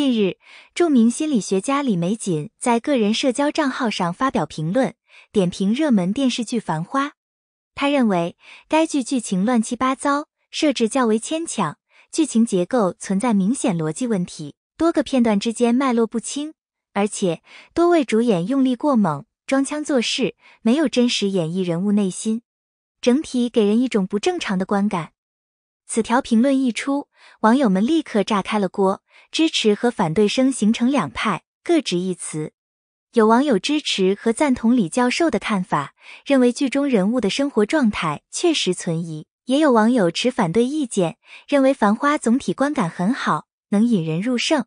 近日，著名心理学家李玫瑾在个人社交账号上发表评论，点评热门电视剧《繁花》。他认为，该剧剧情乱七八糟，设置较为牵强，剧情结构存在明显逻辑问题，多个片段之间脉络不清，而且多位主演用力过猛，装腔作势，没有真实演绎人物内心，整体给人一种不正常的观感。此条评论一出，网友们立刻炸开了锅。支持和反对声形成两派，各执一词。有网友支持和赞同李教授的看法，认为剧中人物的生活状态确实存疑；也有网友持反对意见，认为《繁花》总体观感很好，能引人入胜。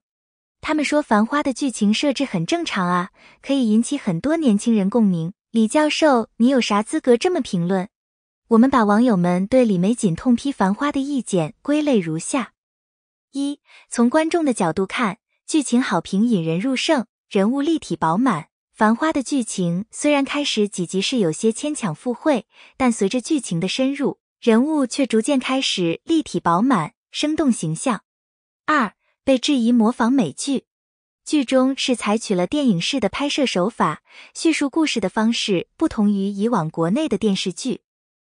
他们说《繁花》的剧情设置很正常啊，可以引起很多年轻人共鸣。李教授，你有啥资格这么评论？我们把网友们对李玫瑾痛批《繁花》的意见归类如下。一从观众的角度看，剧情好评引人入胜，人物立体饱满。繁花的剧情虽然开始几集是有些牵强附会，但随着剧情的深入，人物却逐渐开始立体饱满、生动形象。二被质疑模仿美剧，剧中是采取了电影式的拍摄手法，叙述故事的方式不同于以往国内的电视剧，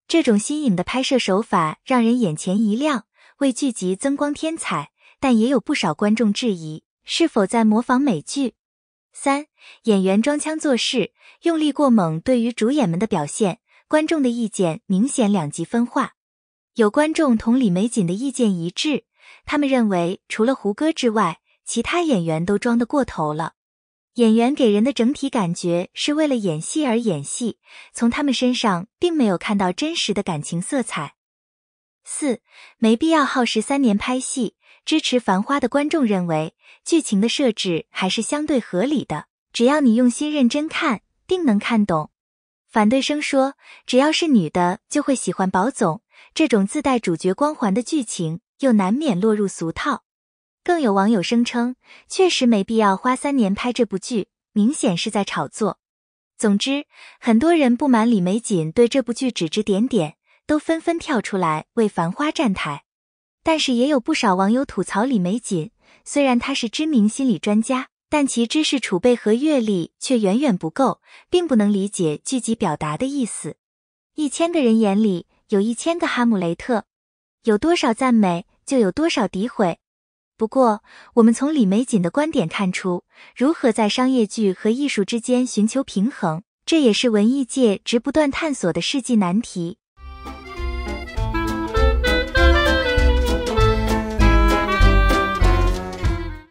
这种新颖的拍摄手法让人眼前一亮。为剧集增光添彩，但也有不少观众质疑是否在模仿美剧。三演员装腔作势、用力过猛，对于主演们的表现，观众的意见明显两极分化。有观众同李玫瑾的意见一致，他们认为除了胡歌之外，其他演员都装得过头了。演员给人的整体感觉是为了演戏而演戏，从他们身上并没有看到真实的感情色彩。四没必要耗时三年拍戏，支持《繁花》的观众认为剧情的设置还是相对合理的，只要你用心认真看，定能看懂。反对声说，只要是女的就会喜欢宝总这种自带主角光环的剧情，又难免落入俗套。更有网友声称，确实没必要花三年拍这部剧，明显是在炒作。总之，很多人不满李玫瑾对这部剧指指点点。都纷纷跳出来为《繁花》站台，但是也有不少网友吐槽李玫瑾。虽然她是知名心理专家，但其知识储备和阅历却远远不够，并不能理解剧集表达的意思。一千个人眼里有一千个哈姆雷特，有多少赞美就有多少诋毁。不过，我们从李玫瑾的观点看出，如何在商业剧和艺术之间寻求平衡，这也是文艺界直不断探索的世纪难题。